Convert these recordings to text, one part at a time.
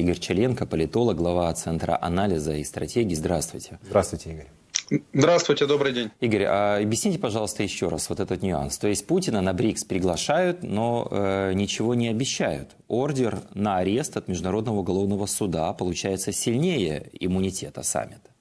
Игорь Челенко, политолог, глава Центра анализа и стратегии. Здравствуйте. Здравствуйте, Игорь. Здравствуйте, добрый день. Игорь, а объясните, пожалуйста, еще раз вот этот нюанс. То есть Путина на БРИКС приглашают, но э, ничего не обещают. Ордер на арест от Международного уголовного суда получается сильнее иммунитета саммита.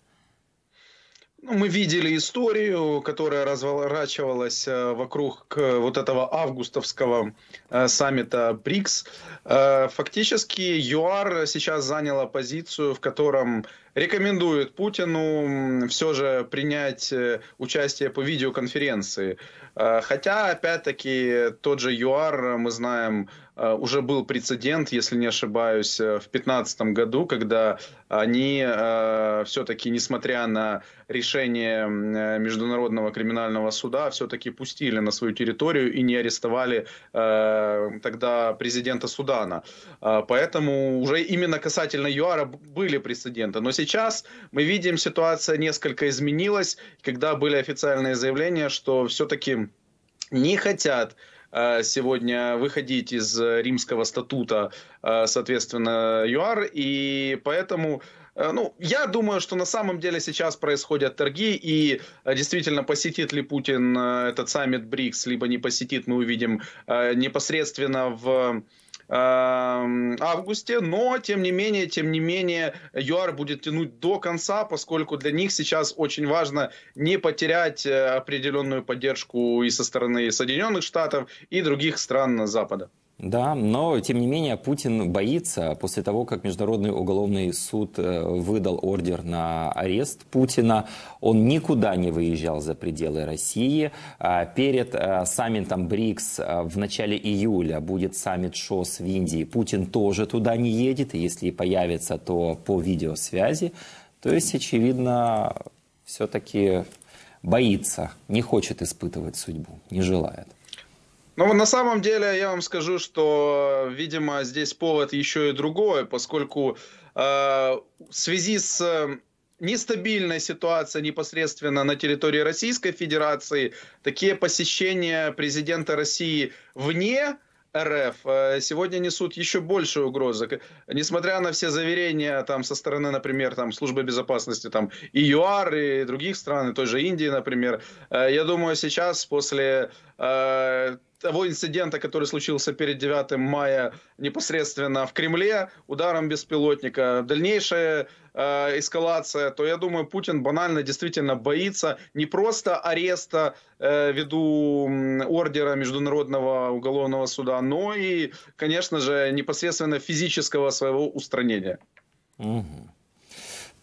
Ну Мы видели историю, которая разворачивалась э, вокруг вот этого августовского э, саммита БРИКС. Э, фактически ЮАР сейчас заняла позицию, в котором рекомендует Путину все же принять э, участие по видеоконференции. Э, хотя, опять-таки, тот же ЮАР, мы знаем, э, уже был прецедент, если не ошибаюсь, в 2015 году, когда они все-таки, несмотря на решение Международного криминального суда, все-таки пустили на свою территорию и не арестовали тогда президента Судана. Поэтому уже именно касательно ЮАРа были прецеденты. Но сейчас сейчас мы видим, ситуация несколько изменилась, когда были официальные заявления, что все-таки не хотят э, сегодня выходить из римского статута, э, соответственно, ЮАР, и поэтому э, ну, я думаю, что на самом деле сейчас происходят торги, и действительно посетит ли Путин этот саммит БРИКС, либо не посетит, мы увидим непосредственно в августе, но тем не менее, тем не менее, ЮАР будет тянуть до конца, поскольку для них сейчас очень важно не потерять э, определенную поддержку и со стороны Соединенных Штатов и других стран Запада. Да, но тем не менее Путин боится, после того, как Международный уголовный суд э, выдал ордер на арест Путина, он никуда не выезжал за пределы России. А перед э, саммитом БРИКС э, в начале июля будет саммит ШОС в Индии. Путин тоже туда не едет, если и появится, то по видеосвязи. То есть, очевидно, все-таки боится, не хочет испытывать судьбу, не желает. Ну, на самом деле, я вам скажу, что, видимо, здесь повод еще и другой, поскольку э, в связи с э, нестабильной ситуацией непосредственно на территории Российской Федерации, такие посещения президента России вне РФ э, сегодня несут еще больше угрозы. Несмотря на все заверения там, со стороны, например, там, службы безопасности там, и ЮАР, и других стран, и той же Индии, например, э, я думаю, сейчас после того инцидента, который случился перед 9 мая непосредственно в Кремле ударом беспилотника, дальнейшая э, эскалация, то я думаю, Путин банально действительно боится не просто ареста э, ввиду ордера Международного уголовного суда, но и, конечно же, непосредственно физического своего устранения. Угу.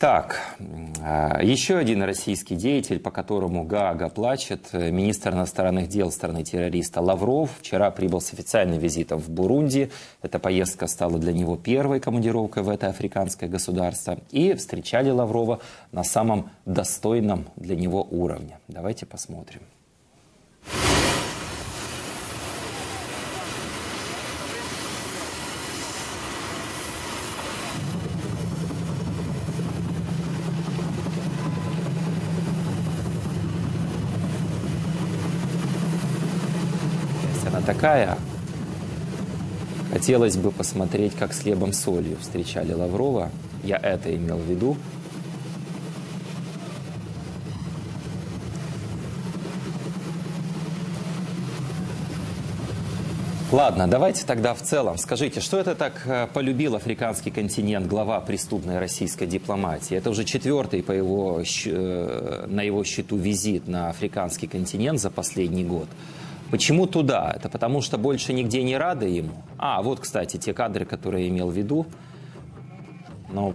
Так, э, еще один российский деятель, по которому Гаага плачет, э, министр иностранных дел страны террориста Лавров, вчера прибыл с официальным визитом в Бурунди. Эта поездка стала для него первой командировкой в это африканское государство. И встречали Лаврова на самом достойном для него уровне. Давайте посмотрим. какая. Хотелось бы посмотреть, как с хлебом солью встречали Лаврова. Я это имел в виду. Ладно, давайте тогда в целом. Скажите, что это так э, полюбил африканский континент глава преступной российской дипломатии? Это уже четвертый по его, э, на его счету визит на африканский континент за последний год. Почему туда? Это потому, что больше нигде не рады ему. А, вот, кстати, те кадры, которые я имел в виду. Но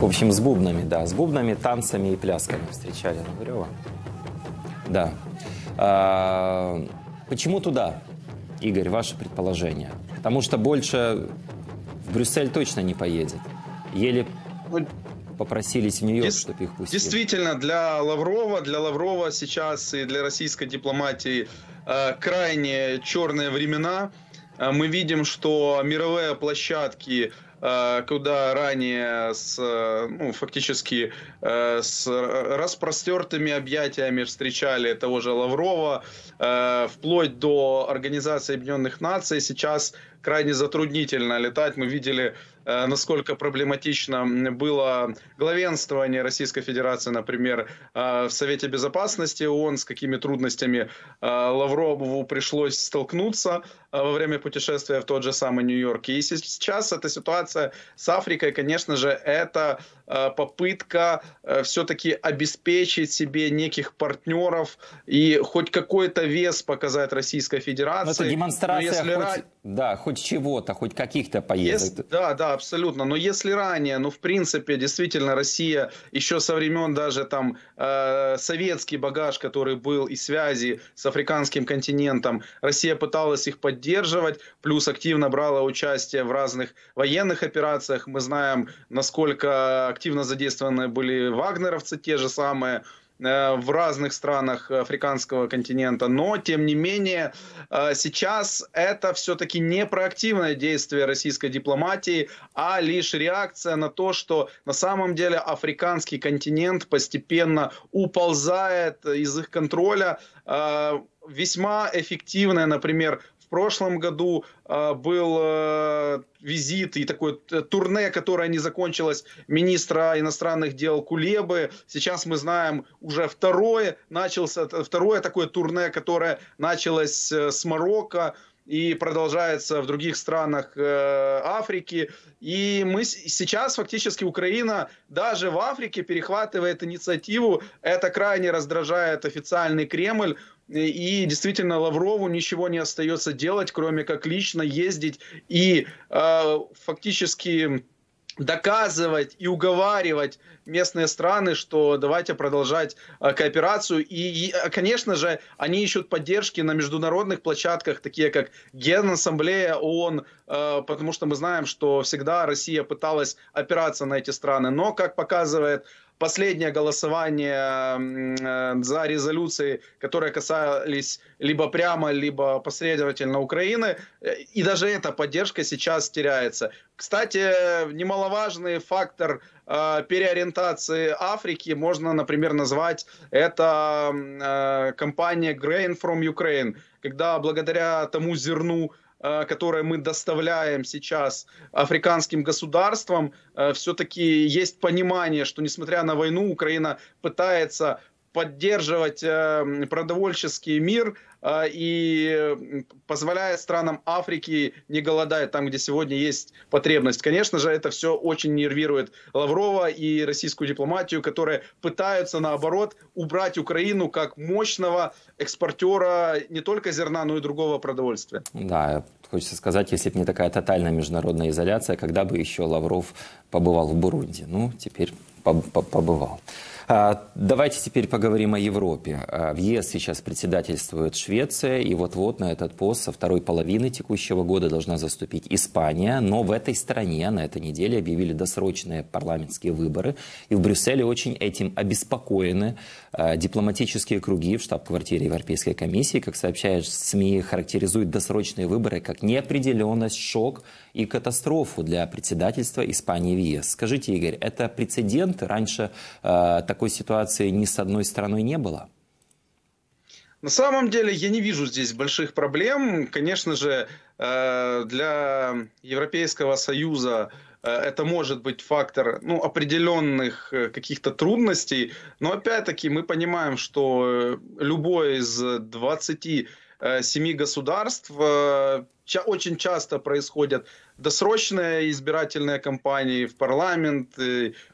В общем, с бубнами, да, с бубнами, танцами и плясками встречали Нагурева. Да. А, почему туда, Игорь, ваше предположение? Потому что больше Брюссель точно не поедет. Еле ну, попросились в Нью-Йорк, Дес- чтобы их пустили. Действительно, для Лаврова, для Лаврова сейчас и для российской дипломатии э, крайне черные времена. Э, мы видим, что мировые площадки Э, куда ранее с, э, ну, фактически э, с распростертыми объятиями встречали того же Лаврова, вплоть до Организации Объединенных Наций. Сейчас крайне затруднительно летать. Мы видели, насколько проблематично было главенствование Российской Федерации, например, в Совете Безопасности ООН, с какими трудностями Лаврову пришлось столкнуться во время путешествия в тот же самый Нью-Йорк. И сейчас эта ситуация ситуация с Африкой, конечно же, это э, попытка э, все-таки обеспечить себе неких партнеров и хоть какой-то вес показать Российской Федерации. Но ну, это демонстрация Но если... хоть да, хоть чего-то, хоть каких-то поездок. Если, да, да, абсолютно. Но если ранее, ну, в принципе, действительно, Россия еще со времен даже там э, советский багаж, который был и связи с африканским континентом, Россия пыталась их поддерживать, плюс активно брала участие в разных военных операциях. Мы знаем, насколько активно задействованы были вагнеровцы те же самые, Э, в разных странах африканского континента. Но, тем не менее, э, сейчас это все-таки не проактивное действие российской дипломатии, а лишь реакция на то, что на самом деле африканский континент постепенно уползает из их контроля э, весьма эффективная, например, прошлом году а, был а, визит и такое э, турне, которое не закончилось, министра иностранных дел Кулебы. Сейчас мы знаем уже второе, начался, э, второе такое турне, которое началось э, с Марокко и продолжается в других странах э, Африки. И мы сейчас фактически Украина даже в Африке перехватывает инициативу. Это крайне раздражает официальный Кремль и действительно Лаврову ничего не остается делать, кроме как лично ездить и э, фактически доказывать и уговаривать местные страны, что давайте продолжать э, кооперацию. И, и, а, конечно же, они ищут поддержки на международных площадках, такие как Генассамблея, ООН, э, потому что мы знаем, что всегда Россия пыталась опираться на эти страны. Но, как показывает последнее голосование э, за резолюции, которые касались либо прямо, либо последовательно Украины, э, и даже эта поддержка сейчас теряется. Кстати, немаловажный фактор э, переориентации Африки можно, например, назвать это компания Grain from Ukraine, когда благодаря тому зерну, Э, которое мы доставляем сейчас африканским государствам, э, все-таки есть понимание, что несмотря на войну Украина пытается поддерживать э, продовольческий мир, а, и позволяя странам Африки не голодать там, где сегодня есть потребность. Конечно же, это все очень нервирует Лаврова и российскую дипломатию, которые пытаются, наоборот, убрать Украину как мощного экспортера не только зерна, но и другого продовольствия. Да, хочется сказать, если бы не такая тотальная международная изоляция, когда бы еще Лавров побывал в Бурунди? Ну, теперь побывал. А, давайте теперь поговорим о Европе. А, в ЕС сейчас председательствует Швеция, и вот-вот на этот пост со второй половины текущего года должна заступить Испания. Но в этой стране на этой неделе объявили досрочные парламентские выборы, и в Брюсселе очень этим обеспокоены а, дипломатические круги в штаб-квартире Европейской комиссии, как сообщают СМИ, характеризуют досрочные выборы как неопределенность, шок и катастрофу для председательства Испании в ЕС. Скажите, Игорь, это прецедент? Раньше э, такого такой ситуации ни с одной страной не было. На самом деле я не вижу здесь больших проблем. Конечно же, э, для Европейского Союза э, это может быть фактор ну, определенных э, каких-то трудностей. Но опять-таки мы понимаем, что любой из 20 Э, семи государств. Э, очень часто происходят досрочные избирательные кампании в парламент,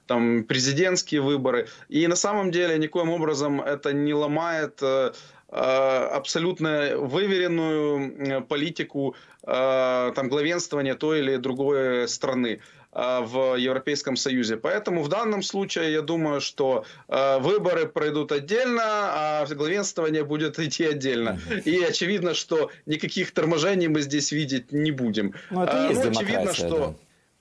там президентские выборы. И на самом деле никоим образом это не ломает э, абсолютно выверенную политику там, главенствования той или другой страны. А, в Европейском Союзе. Поэтому в данном случае я думаю, что а, выборы пройдут отдельно, а главенствование будет идти отдельно. И очевидно, что никаких торможений мы здесь видеть не будем. Но ну, это а, и есть ну, очевидно, что... Да.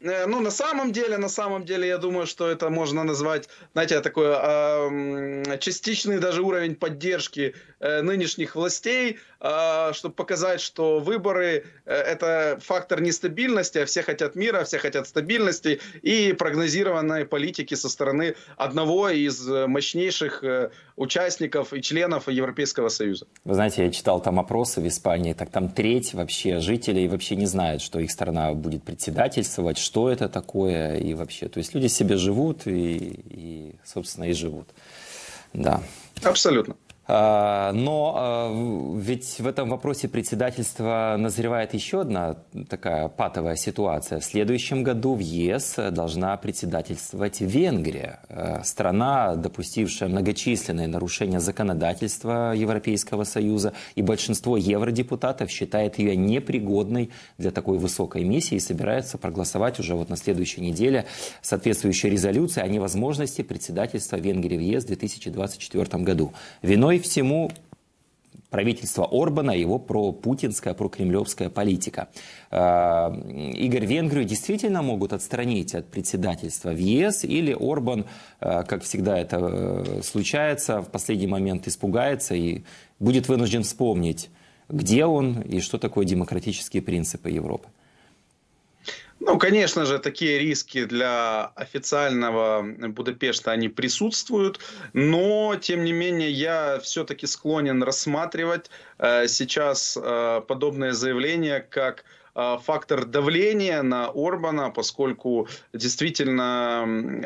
Э, ну, на самом деле, на самом деле, я думаю, что это можно назвать, знаете, такой э, частичный даже уровень поддержки э, нынешних властей, э, чтобы показать, что выборы э, это фактор нестабильности, а все хотят мира, все хотят стабильности и прогнозированной политики со стороны одного из э, мощнейших э, участников и членов Европейского Союза. Вы знаете, я читал там опросы в Испании, так там треть вообще жителей вообще не знает, что их страна будет председательствовать, что это такое и вообще. То есть люди себе живут и, и собственно, и живут. Да. Абсолютно. А, но а, ведь в этом вопросе председательства назревает еще одна такая патовая ситуация. В следующем году в ЕС должна председательствовать Венгрия, а, страна, допустившая многочисленные нарушения законодательства Европейского Союза, и большинство евродепутатов считает ее непригодной для такой высокой миссии и собирается проголосовать уже вот на следующей неделе соответствующую резолюцию о невозможности председательства Венгрии в ЕС в 2024 году. Виной виной всему правительство Орбана, его пропутинская, прокремлевская политика. А, Игорь Венгрию действительно могут отстранить от председательства в ЕС, или Орбан, а, как всегда это э, случается, в последний момент испугается и будет вынужден вспомнить, где он и что такое демократические принципы Европы. Ну, конечно же, такие риски для официального Будапешта, они присутствуют, но, тем не менее, я все-таки склонен рассматривать э, сейчас э, подобное заявление как Э, фактор давления на Орбана, поскольку действительно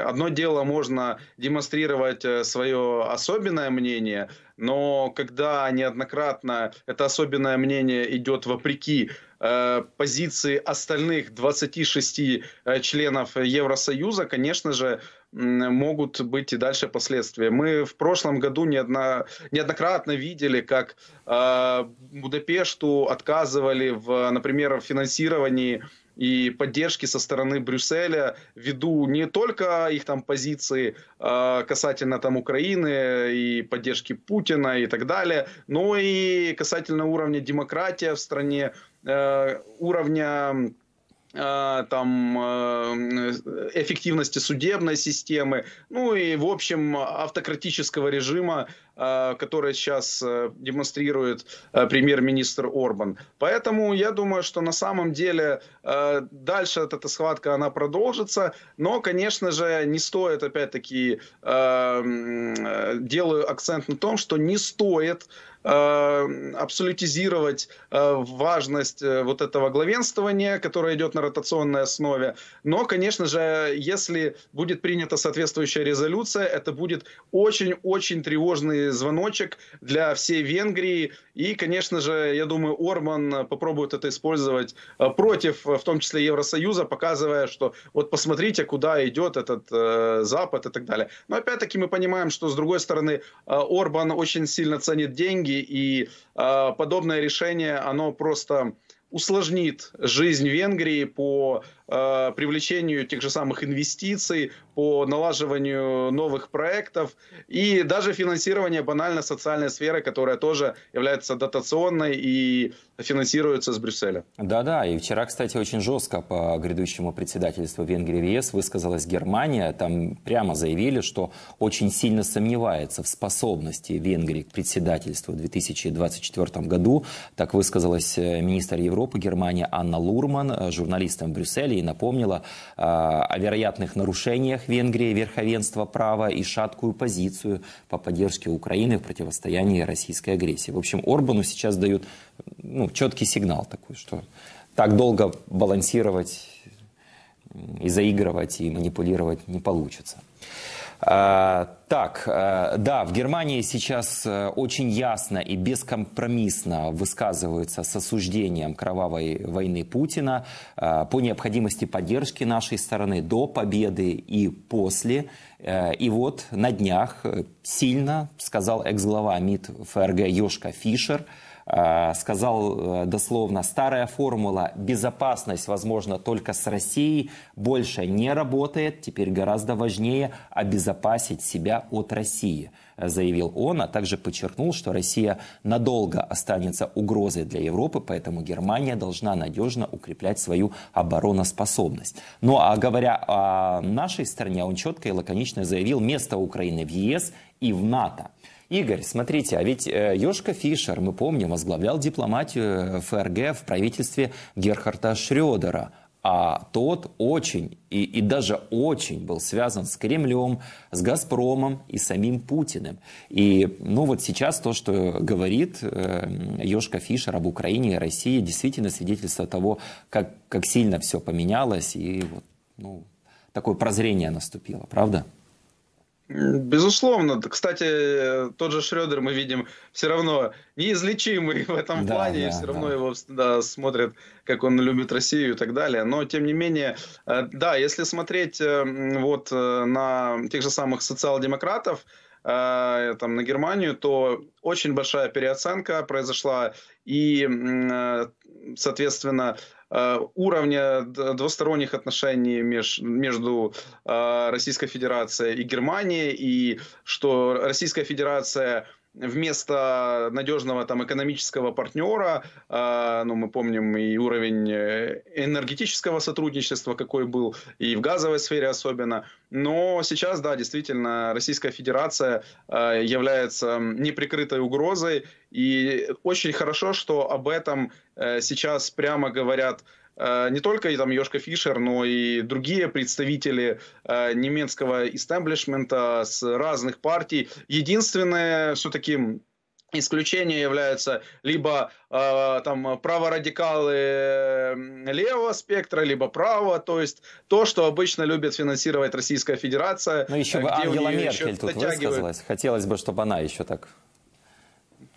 одно дело можно демонстрировать э, свое особенное мнение, но когда неоднократно это особенное мнение идет вопреки э, позиции остальных 26 членов Евросоюза, конечно же, могут быть и дальше последствия. Мы в прошлом году неодно, неоднократно видели, как э, Будапешту отказывали, в, например, в финансировании и поддержки со стороны Брюсселя ввиду не только их там позиции э, касательно там Украины и поддержки Путина и так далее, но и касательно уровня демократии в стране, э, уровня Э, там, э, эффективности судебной системы, ну и, в общем, автократического режима, а, которое сейчас э, демонстрирует э, премьер-министр Орбан. Поэтому я думаю, что на самом деле э, дальше эта схватка она продолжится, но, конечно же, не стоит, опять-таки, делаю акцент на том, что не стоит абсолютизировать важность вот этого главенствования, которое идет на ротационной основе. Но, конечно же, если будет принята соответствующая резолюция, это будет очень-очень тревожный звоночек для всей Венгрии. И, конечно же, я думаю, Орман попробует это использовать э, против, э, в том числе, Евросоюза, показывая, что вот посмотрите, куда идет этот э, Запад и так далее. Но опять-таки мы понимаем, что, с другой стороны, э, Орбан очень сильно ценит деньги, и э, подобное решение, оно просто усложнит жизнь Венгрии по э, привлечению тех же самых инвестиций, по налаживанию новых проектов и даже финансирование банально социальной сферы, которая тоже является дотационной и финансируется с Брюсселя. Да-да, и вчера, кстати, очень жестко по грядущему председательству Венгрии в ЕС высказалась Германия. Там прямо заявили, что очень сильно сомневается в способности Венгрии к председательству в 2024 году. Так высказалась э, министр Европы Германии Анна Лурман э, журналистам в Брюсселе и напомнила о вероятных нарушениях Венгрии верховенства права и шаткую позицию по поддержке Украины в противостоянии российской агрессии. В общем, Орбану сейчас дают ну, четкий сигнал такой, что так долго балансировать и заигрывать и манипулировать не получится. А, так, э, да, в Германии сейчас э, очень ясно и бескомпромиссно высказываются с осуждением кровавой войны Путина э, по необходимости поддержки нашей стороны до победы и после. И вот на днях сильно сказал экс-глава МИД ФРГ Йошка Фишер – Э, сказал э, дословно, старая формула «безопасность возможно только с Россией» больше не работает, теперь гораздо важнее обезопасить себя от России, э, заявил он, а также подчеркнул, что Россия надолго останется угрозой для Европы, поэтому Германия должна надежно укреплять свою обороноспособность. Ну а говоря о нашей стране, он четко и лаконично заявил место Украины в ЕС и в НАТО – Игорь, смотрите, а ведь э, Ёшка Фишер, мы помним, возглавлял дипломатию э, ФРГ в правительстве Герхарта Шредера, А тот очень и, и даже очень был связан с Кремлем, с Газпромом и самим Путиным. И ну вот сейчас то, что говорит э, Ёшка Фишер об Украине и России, действительно свидетельство того, как, как сильно все поменялось и вот, ну, такое прозрение наступило, правда? Безусловно. Кстати, тот же Шредер мы видим все равно неизлечимый в этом да, плане, да, все равно да. его да, смотрят, как он любит Россию и так далее. Но, тем не менее, э, да, если смотреть эм, вот э, на тех же самых социал-демократов, э, там, на Германию, то очень большая переоценка произошла, и, соответственно, Э, уровня двусторонних отношений меж, между э, Российской Федерацией и Германией, и что Российская Федерация – вместо надежного там экономического партнера, э, ну мы помним и уровень э, энергетического сотрудничества, какой был, и в газовой сфере особенно. Но сейчас, да, действительно, Российская Федерация э, является неприкрытой угрозой, и очень хорошо, что об этом э, сейчас прямо говорят Э, не только там Йошка Фишер, но и другие представители э, немецкого истеблишмента с разных партий. Единственное все-таки Исключение являются либо э, там праворадикалы э, левого спектра, либо право, то есть то, что обычно любит финансировать Российская Федерация. Ну еще бы Ангела Меркель тут высказалась. Хотелось бы, чтобы она еще так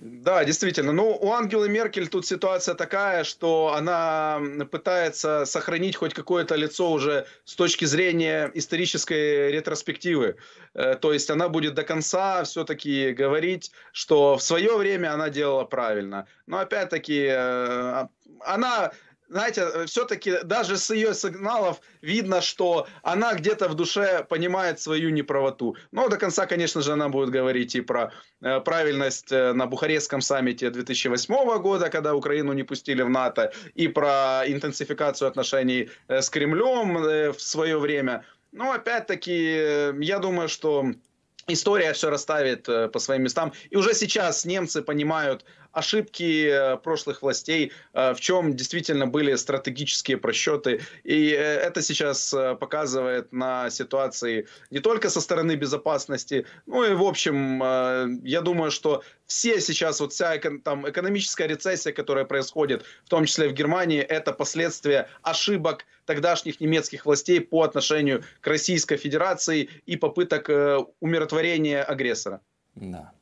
да, действительно. Ну, у Ангелы Меркель тут ситуация такая, что она пытается сохранить хоть какое-то лицо уже с точки зрения исторической ретроспективы. Э, то есть она будет до конца все-таки говорить, что в свое время она делала правильно. Но опять-таки э, а, она знаете, э, все-таки даже с ее сигналов видно, что она где-то в душе понимает свою неправоту. Но до конца, конечно же, она будет говорить и про э, правильность э, на Бухарестском саммите 2008 года, когда Украину не пустили в НАТО, и про интенсификацию отношений с Кремлем в свое время. Но опять-таки, я думаю, что История все расставит по своим местам. И уже сейчас немцы понимают ошибки э, прошлых властей, э, в чем действительно были стратегические просчеты. И э, это сейчас показывает на ситуации не только со стороны безопасности, ну и в общем, я думаю, что все сейчас, вот вся там, экономическая рецессия, которая происходит, в том числе в Германии, это последствия ошибок тогдашних немецких властей по отношению к Российской Федерации и попыток умиротворения агрессора. Да.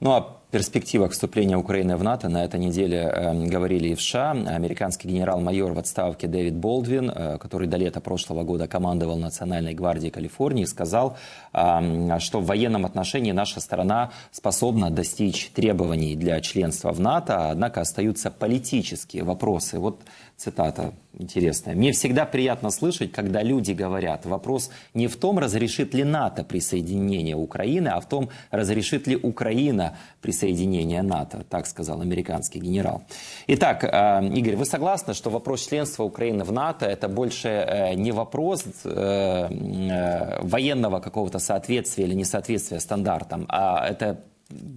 Ну а перспективах вступления Украины в НАТО на этой неделе эм, говорили и в США. Американский генерал-майор в отставке Дэвид Болдвин, э, который до лета прошлого года командовал Национальной гвардией Калифорнии, сказал, эм, что в военном отношении наша страна способна достичь требований для членства в НАТО, однако остаются политические вопросы. Вот цитата интересная. «Мне всегда приятно слышать, когда люди говорят, вопрос не в том, разрешит ли НАТО присоединение Украины, а в том, разрешит ли Украина присоединение присоединения НАТО, так сказал американский генерал. Итак, э, Игорь, вы согласны, что вопрос членства Украины в НАТО это больше э, не вопрос э, военного какого-то соответствия или несоответствия стандартам, а это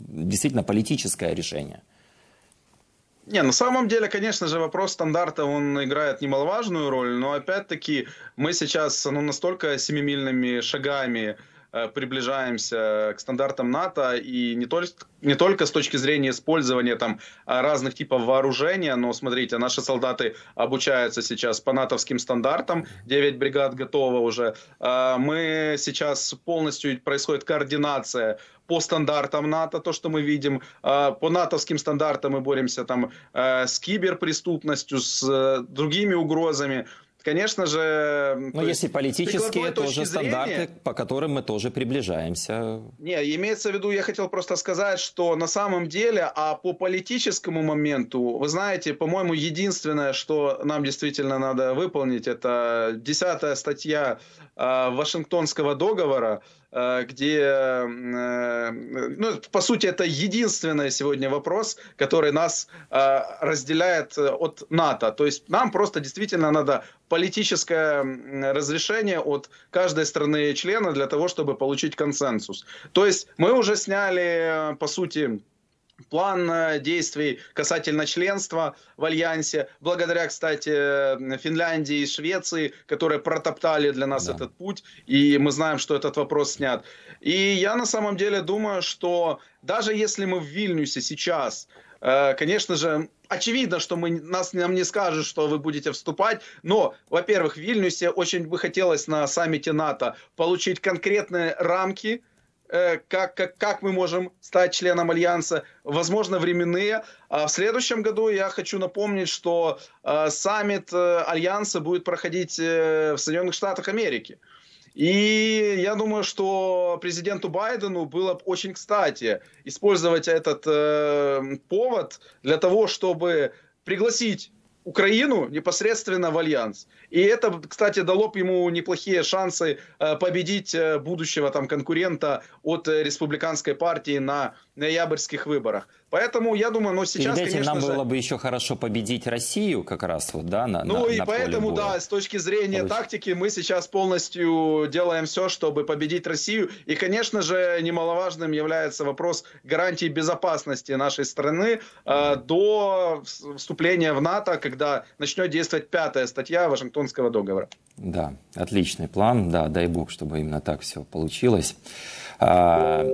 действительно политическое решение? Не, на самом деле, конечно же, вопрос стандарта, он играет немаловажную роль, но опять-таки мы сейчас ну, настолько семимильными шагами Э, приближаемся к стандартам НАТО, и не только, не только с точки зрения использования там а, разных типов вооружения, но смотрите, наши солдаты обучаются сейчас по натовским стандартам, 9 бригад готово уже. Э, мы сейчас полностью происходит координация по стандартам НАТО, то, что мы видим. Э, по натовским стандартам мы боремся там с киберпреступностью, с другими угрозами. Конечно же... Но есть и политические тоже стандарты, зрения, по которым мы тоже приближаемся. Не, имеется в виду, я хотел просто сказать, что на самом деле, а по политическому моменту, вы знаете, по-моему, единственное, что нам действительно надо выполнить, это десятая статья э, Вашингтонского договора, Э, где, э, ну, по сути, это единственный сегодня вопрос, который нас э, разделяет от НАТО. То есть нам просто действительно надо политическое разрешение от каждой страны члена для того, чтобы получить консенсус. То есть мы уже сняли, по сути, план э, действий касательно членства в Альянсе, благодаря, кстати, э, Финляндии и Швеции, которые протоптали для нас да. этот путь, и мы знаем, что этот вопрос снят. И я на самом деле думаю, что даже если мы в Вильнюсе сейчас, э, конечно же, очевидно, что мы, нас, нам не скажут, что вы будете вступать, но, во-первых, в Вильнюсе очень бы хотелось на саммите НАТО получить конкретные рамки, Э, как, как, как мы можем стать членом Альянса, возможно, временные. А в следующем году я хочу напомнить, что э, саммит э, Альянса будет проходить в Соединенных Штатах Америки. И я думаю, что президенту Байдену было бы очень кстати использовать этот э, повод для того, чтобы пригласить Украину непосредственно в альянс. И это, кстати, дало бы ему неплохие шансы э, победить э, будущего там конкурента от э, республиканской партии на ноябрьских выборах. Поэтому я думаю, но ну, сейчас, Перед этим конечно нам же... было бы еще хорошо победить Россию как раз вот, да, на Ну на, и на поэтому, да, с точки зрения Короче. тактики мы сейчас полностью делаем все, чтобы победить Россию. И, конечно же, немаловажным является вопрос гарантии безопасности нашей страны э, до вступления в НАТО, когда начнет действовать пятая статья Вашингтонского договора. Да, отличный план, да, дай бог, чтобы именно так все получилось. А...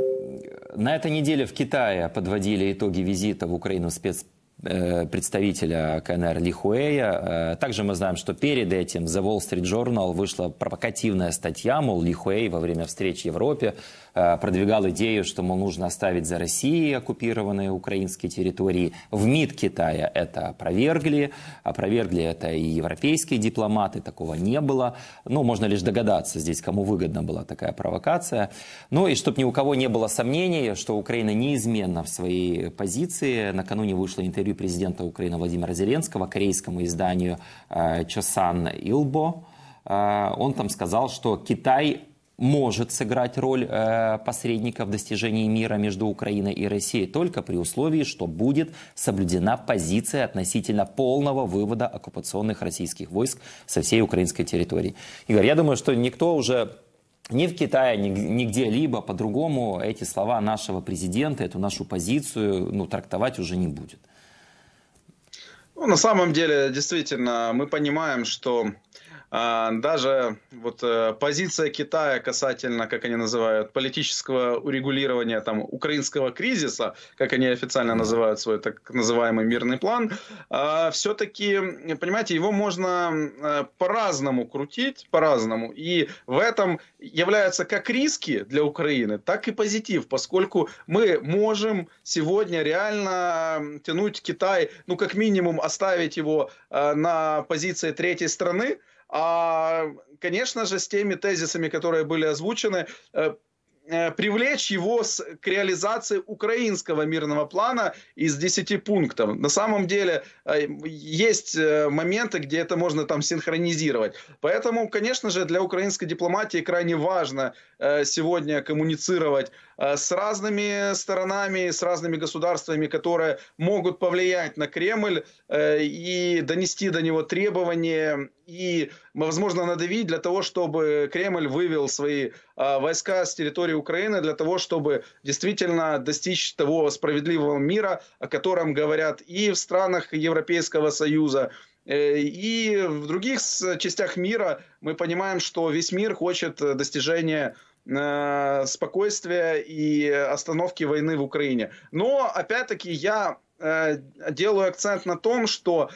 На этой неделе в Китае подводили итоги визита в Украину спец Э, представителя КНР Лихуэя. Э, также мы знаем, что перед этим The Wall Street Journal вышла провокативная статья, мол, Лихуэй во время встреч в Европе э, продвигал идею, что, мол, нужно оставить за Россией оккупированные украинские территории. В МИД Китая это опровергли, опровергли это и европейские дипломаты, такого не было. Ну, можно лишь догадаться здесь, кому выгодна была такая провокация. Ну и чтобы ни у кого не было сомнений, что Украина неизменно в своей позиции, накануне вышло интервью интервью президента Украины Владимира Зеленского корейскому изданию э, Чосан Илбо. Э, он там сказал, что Китай может сыграть роль э, посредника в достижении мира между Украиной и Россией только при условии, что будет соблюдена позиция относительно полного вывода оккупационных российских войск со всей украинской территории. Игорь, я думаю, что никто уже ни в Китае, ни, где-либо по-другому эти слова нашего президента, эту нашу позицию ну, трактовать уже не будет. Ну, на самом деле, действительно, мы понимаем, что а, даже вот э, позиция Китая касательно, как они называют, политического урегулирования там украинского кризиса, как они официально называют свой так называемый мирный план, а, все-таки, понимаете, его можно э, по-разному крутить, по-разному. И в этом являются как риски для Украины, так и позитив, поскольку мы можем сегодня реально тянуть Китай, ну как минимум оставить его э, на позиции третьей страны, а, конечно же, с теми тезисами, которые были озвучены, э, Э, привлечь его с, к реализации украинского мирного плана из 10 пунктов. На самом деле э, есть э, моменты, где это можно там синхронизировать. Поэтому, конечно же, для украинской дипломатии крайне важно сегодня коммуницировать с разными сторонами, с разными государствами, которые могут повлиять на Кремль и донести до него требования и, возможно, надавить для того, чтобы Кремль вывел свои войска с территории Украины для того, чтобы действительно достичь того справедливого мира, о котором говорят и в странах Европейского Союза, э, и в других частях мира. Мы понимаем, что весь мир хочет достижения э, спокойствия и остановки войны в Украине. Но, опять-таки, я э, делаю акцент на том, что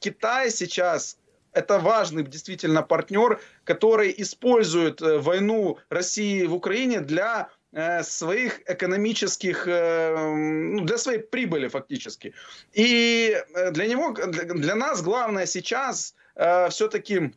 Китай сейчас это важный действительно партнер, который использует э, войну России в Украине для э, своих экономических, э, ну, для своей прибыли фактически. И для него, для нас главное сейчас все-таки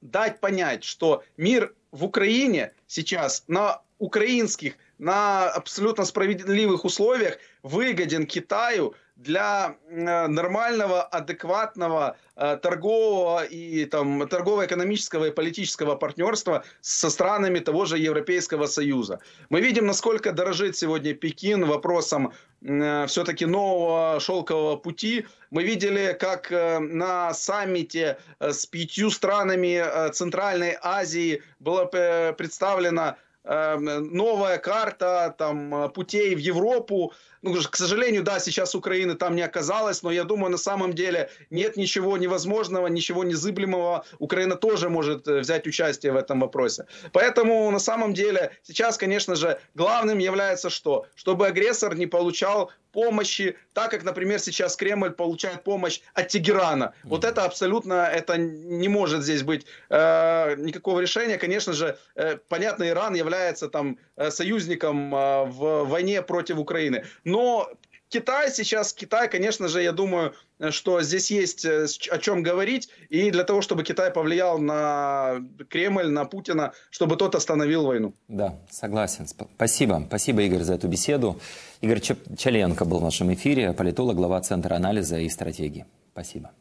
дать понять, что мир в Украине сейчас на украинских, на абсолютно справедливых условиях выгоден Китаю, для э, нормального, адекватного э, торгового и там торгово-экономического и политического партнерства со странами того же Европейского Союза. Мы видим, насколько дорожит сегодня Пекин вопросом э, все-таки нового шелкового пути. Мы видели, как э, на саммите э, с пятью странами Центральной Азии было представлена Эм, новая карта там, э, путей в Европу. Ну, к сожалению, да, сейчас Украины там не оказалось, но я думаю, на самом деле нет ничего невозможного, ничего незыблемого. Украина тоже может э, взять участие в этом вопросе. Поэтому на самом деле сейчас, конечно же, главным является что? Чтобы агрессор не получал помощи, так как, например, сейчас Кремль получает помощь от Тегерана. Вот это абсолютно, это не может здесь быть э, никакого решения. Конечно же, э, понятно, Иран является там э, союзником э, в войне против Украины, но Китай сейчас, Китай, конечно же, я думаю, э, что здесь есть э, о чем говорить, и для того, чтобы Китай повлиял на Кремль, на Путина, чтобы тот остановил войну. Да, согласен. Спасибо. Спасибо, Игорь, за эту беседу. Игорь Чаленко был в нашем эфире, политолог, глава Центра анализа и стратегии. Спасибо.